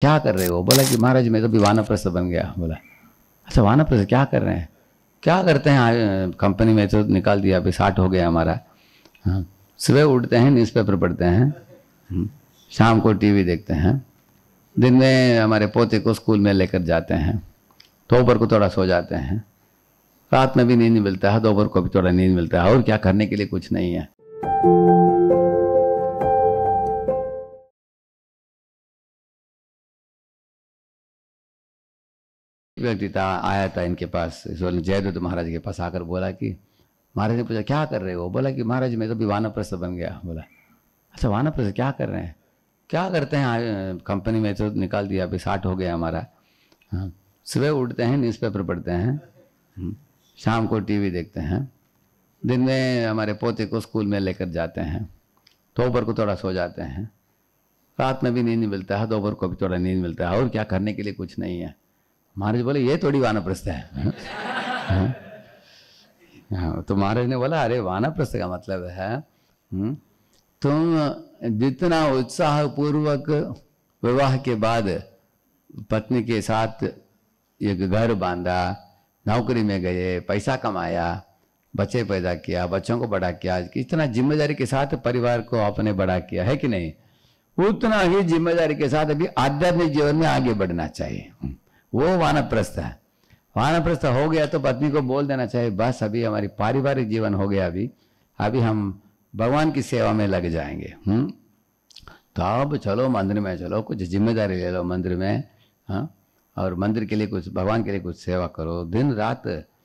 क्या कर रहे हो बोला कि महाराज मैं तो भी वानप्रस्थ बन गया बोला अच्छा वानप्रस्थ क्या कर रहे हैं क्या करते हैं कंपनी में तो निकाल दिया अभी साठ हो गया हमारा हाँ सुबह उठते हैं न्यूज़पेपर पढ़ते हैं हाँ, शाम को टीवी देखते हैं दिन में हमारे पोते को स्कूल में लेकर जाते हैं दोपहर को थोड़ा सो जाते हैं रात में भी नींद मिलता है दोपहर को भी थोड़ा नींद मिलता है और क्या करने के लिए कुछ नहीं है व्यक्ति आया था इनके पास जयदत्त महाराज के पास आकर बोला कि महाराज ने पूछा क्या कर रहे हो बोला कि महाराज मैं तो अभी वानप्रस्थ बन गया बोला अच्छा वानप्रस्थ क्या कर रहे हैं क्या करते हैं कंपनी में तो निकाल दिया अभी साठ हो गया हमारा हाँ सुबह उठते हैं न्यूज़पेपर पढ़ते हैं हम्म, शाम को टीवी देखते हैं दिन में हमारे पोते को स्कूल में लेकर जाते हैं दोपहर को थोड़ा सो जाते हैं रात में भी नींद मिलता है दोपहर को भी थोड़ा नींद मिलता है और क्या करने के लिए कुछ नहीं है महाराज बोले ये थोड़ी वानप्रस्थ है हाँ, तो महाराज ने बोला अरे वानप्रस्थ का मतलब है हम्म, तुम जितना उत्साह पूर्वक विवाह के बाद पत्नी के साथ एक घर बांधा नौकरी में गए पैसा कमाया बच्चे पैदा किया बच्चों को बड़ा किया इतना जिम्मेदारी के साथ परिवार को आपने बड़ा किया है कि नहीं उतना ही जिम्मेदारी के साथ अभी आध्यात्मिक जीवन में आगे बढ़ना चाहिए वो वानप्रस्थ है वानप्रस्थ हो गया तो पत्नी को बोल देना चाहिए बस अभी हमारी पारिवारिक जीवन हो गया अभी अभी हम भगवान की सेवा में लग जाएंगे हुँ? हम्म? तो अब चलो मंदिर में चलो कुछ जिम्मेदारी ले लो मंदिर में हाँ और मंदिर के लिए कुछ भगवान के लिए कुछ सेवा करो दिन रात